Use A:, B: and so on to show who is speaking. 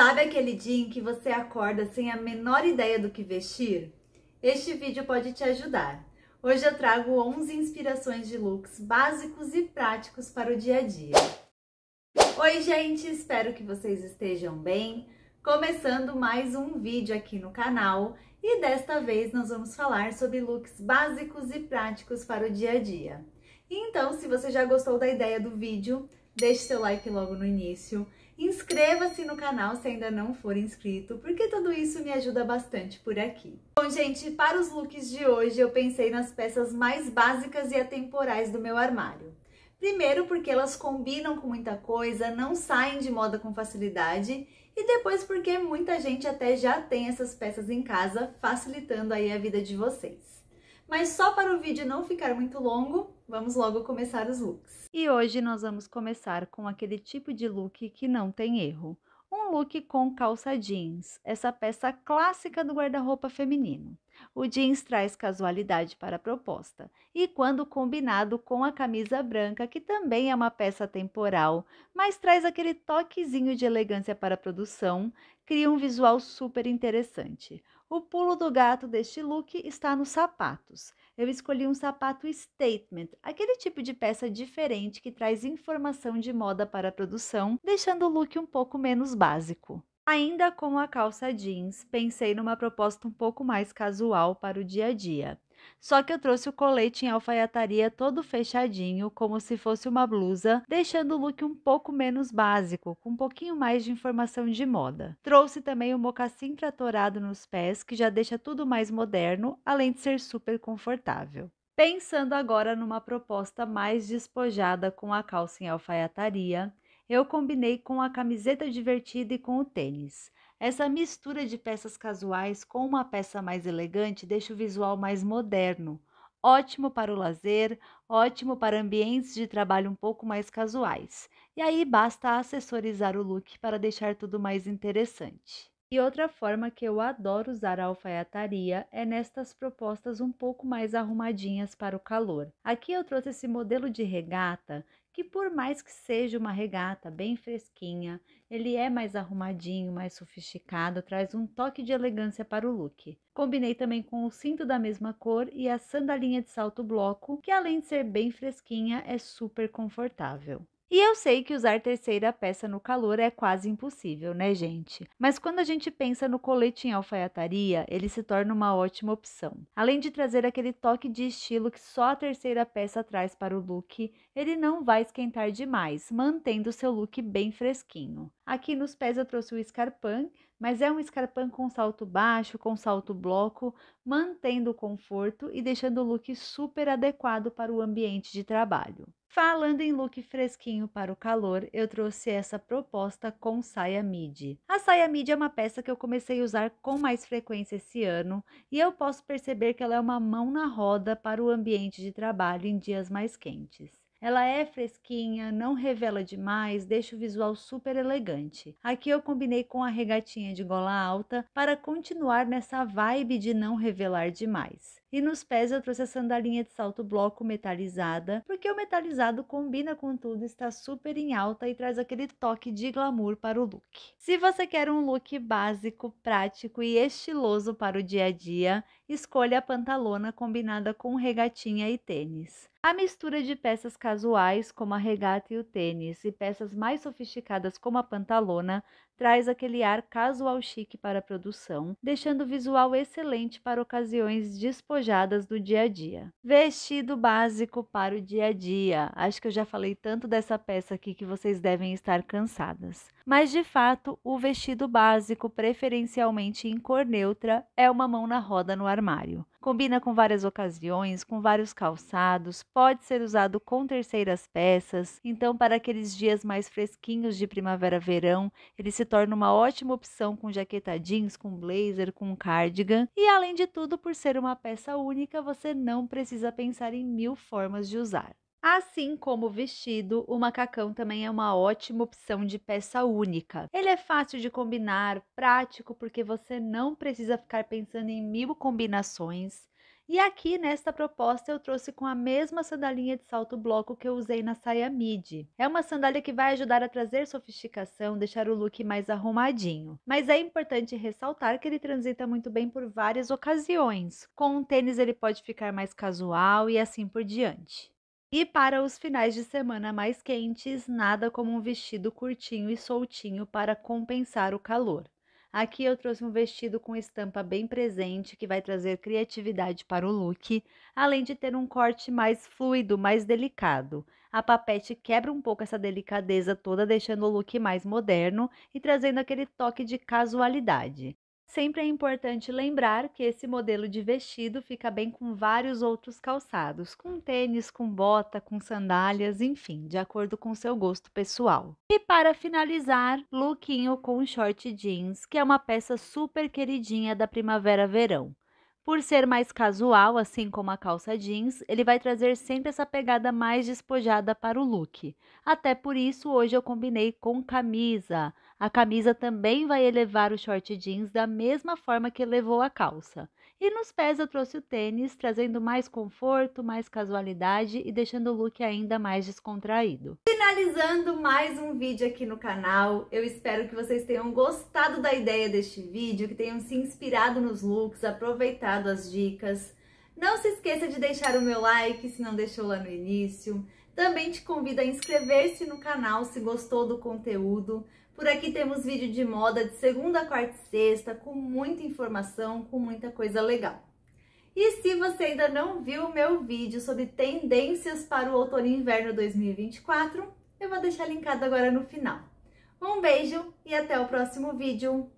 A: Sabe aquele dia em que você acorda sem a menor ideia do que vestir? Este vídeo pode te ajudar. Hoje eu trago 11 inspirações de looks básicos e práticos para o dia a dia. Oi gente, espero que vocês estejam bem. Começando mais um vídeo aqui no canal e desta vez nós vamos falar sobre looks básicos e práticos para o dia a dia. Então, se você já gostou da ideia do vídeo, deixe seu like logo no início, inscreva-se no canal se ainda não for inscrito, porque tudo isso me ajuda bastante por aqui. Bom, gente, para os looks de hoje eu pensei nas peças mais básicas e atemporais do meu armário. Primeiro porque elas combinam com muita coisa, não saem de moda com facilidade e depois porque muita gente até já tem essas peças em casa, facilitando aí a vida de vocês. Mas só para o vídeo não ficar muito longo, vamos logo começar os looks. E hoje nós vamos começar com aquele tipo de look que não tem erro. Um look com calça jeans, essa peça clássica do guarda-roupa feminino. O jeans traz casualidade para a proposta, e quando combinado com a camisa branca, que também é uma peça temporal, mas traz aquele toquezinho de elegância para a produção, cria um visual super interessante. O pulo do gato deste look está nos sapatos. Eu escolhi um sapato statement, aquele tipo de peça diferente que traz informação de moda para a produção, deixando o look um pouco menos básico. Ainda com a calça jeans, pensei numa proposta um pouco mais casual para o dia a dia. Só que eu trouxe o colete em alfaiataria todo fechadinho, como se fosse uma blusa, deixando o look um pouco menos básico, com um pouquinho mais de informação de moda. Trouxe também o um mocassim tratorado nos pés, que já deixa tudo mais moderno, além de ser super confortável. Pensando agora numa proposta mais despojada com a calça em alfaiataria, eu combinei com a camiseta divertida e com o tênis. Essa mistura de peças casuais com uma peça mais elegante deixa o visual mais moderno. Ótimo para o lazer, ótimo para ambientes de trabalho um pouco mais casuais. E aí basta acessorizar o look para deixar tudo mais interessante. E outra forma que eu adoro usar a alfaiataria é nestas propostas um pouco mais arrumadinhas para o calor. Aqui eu trouxe esse modelo de regata que por mais que seja uma regata bem fresquinha, ele é mais arrumadinho, mais sofisticado, traz um toque de elegância para o look. Combinei também com o cinto da mesma cor e a sandalinha de salto bloco, que além de ser bem fresquinha, é super confortável. E eu sei que usar terceira peça no calor é quase impossível, né, gente? Mas quando a gente pensa no colete em alfaiataria, ele se torna uma ótima opção. Além de trazer aquele toque de estilo que só a terceira peça traz para o look, ele não vai esquentar demais, mantendo seu look bem fresquinho. Aqui nos pés eu trouxe o escarpão, mas é um escarpão com salto baixo, com salto bloco, mantendo o conforto e deixando o look super adequado para o ambiente de trabalho. Falando em look fresquinho para o calor, eu trouxe essa proposta com saia midi. A saia midi é uma peça que eu comecei a usar com mais frequência esse ano e eu posso perceber que ela é uma mão na roda para o ambiente de trabalho em dias mais quentes. Ela é fresquinha, não revela demais, deixa o visual super elegante. Aqui eu combinei com a regatinha de gola alta para continuar nessa vibe de não revelar demais. E nos pés eu trouxe a sandalinha de salto bloco metalizada, porque o metalizado combina com tudo, está super em alta e traz aquele toque de glamour para o look. Se você quer um look básico, prático e estiloso para o dia a dia, escolha a pantalona combinada com regatinha e tênis. A mistura de peças casuais, como a regata e o tênis, e peças mais sofisticadas, como a pantalona, traz aquele ar casual chique para a produção, deixando o visual excelente para ocasiões despojadas do dia a dia. Vestido básico para o dia a dia. Acho que eu já falei tanto dessa peça aqui que vocês devem estar cansadas mas de fato o vestido básico, preferencialmente em cor neutra, é uma mão na roda no armário. Combina com várias ocasiões, com vários calçados, pode ser usado com terceiras peças, então para aqueles dias mais fresquinhos de primavera-verão, ele se torna uma ótima opção com jaqueta jeans, com blazer, com cardigan, e além de tudo, por ser uma peça única, você não precisa pensar em mil formas de usar. Assim como o vestido, o macacão também é uma ótima opção de peça única. Ele é fácil de combinar, prático, porque você não precisa ficar pensando em mil combinações. E aqui nesta proposta eu trouxe com a mesma sandalinha de salto bloco que eu usei na saia midi. É uma sandália que vai ajudar a trazer sofisticação, deixar o look mais arrumadinho. Mas é importante ressaltar que ele transita muito bem por várias ocasiões. Com um tênis ele pode ficar mais casual e assim por diante. E para os finais de semana mais quentes, nada como um vestido curtinho e soltinho para compensar o calor. Aqui eu trouxe um vestido com estampa bem presente que vai trazer criatividade para o look, além de ter um corte mais fluido, mais delicado. A papete quebra um pouco essa delicadeza toda, deixando o look mais moderno e trazendo aquele toque de casualidade. Sempre é importante lembrar que esse modelo de vestido fica bem com vários outros calçados, com tênis, com bota, com sandálias, enfim, de acordo com seu gosto pessoal. E para finalizar, lookinho com short jeans, que é uma peça super queridinha da primavera-verão. Por ser mais casual, assim como a calça jeans, ele vai trazer sempre essa pegada mais despojada para o look. Até por isso, hoje eu combinei com camisa a camisa também vai elevar o short jeans da mesma forma que elevou a calça. E nos pés eu trouxe o tênis, trazendo mais conforto, mais casualidade e deixando o look ainda mais descontraído. Finalizando mais um vídeo aqui no canal, eu espero que vocês tenham gostado da ideia deste vídeo, que tenham se inspirado nos looks, aproveitado as dicas. Não se esqueça de deixar o meu like se não deixou lá no início. Também te convido a inscrever-se no canal se gostou do conteúdo. Por aqui temos vídeo de moda de segunda, quarta e sexta, com muita informação, com muita coisa legal. E se você ainda não viu o meu vídeo sobre tendências para o outono e inverno 2024, eu vou deixar linkado agora no final. Um beijo e até o próximo vídeo!